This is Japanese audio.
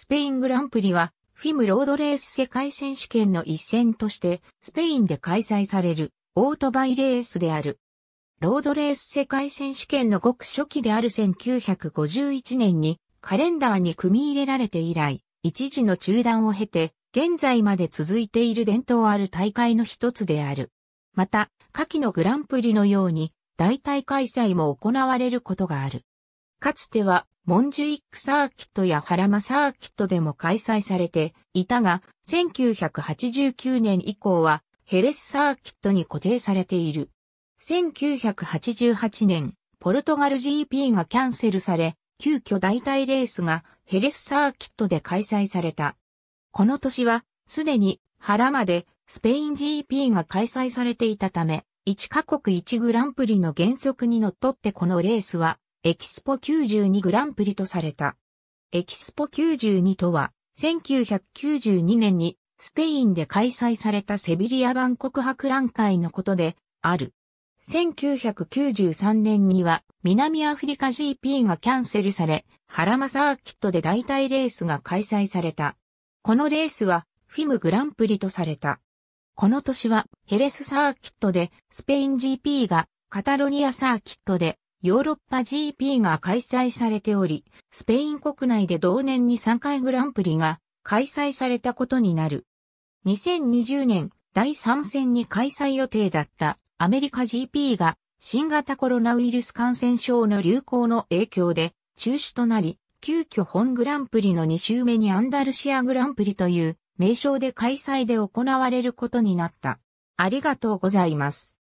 スペイングランプリは、フィムロードレース世界選手権の一戦として、スペインで開催される、オートバイレースである。ロードレース世界選手権のごく初期である1951年に、カレンダーに組み入れられて以来、一時の中断を経て、現在まで続いている伝統ある大会の一つである。また、夏季のグランプリのように、大体開催も行われることがある。かつては、モンジュイックサーキットやハラマサーキットでも開催されていたが、1989年以降は、ヘレスサーキットに固定されている。1988年、ポルトガル GP がキャンセルされ、急遽代替レースがヘレスサーキットで開催された。この年は、すでに、ハラマでスペイン GP が開催されていたため、1カ国1グランプリの原則にのっとってこのレースはエキスポ92グランプリとされた。エキスポ92とは、1992年にスペインで開催されたセビリア万国博覧会のことである。1993年には南アフリカ GP がキャンセルされ、ハラマサーキットで代替レースが開催された。このレースはフィムグランプリとされた。この年はヘレスサーキットでスペイン GP がカタロニアサーキットでヨーロッパ GP が開催されており、スペイン国内で同年に3回グランプリが開催されたことになる。2020年第3戦に開催予定だったアメリカ GP が新型コロナウイルス感染症の流行の影響で中止となり、急遽本グランプリの2週目にアンダルシアグランプリという名称で開催で行われることになった。ありがとうございます。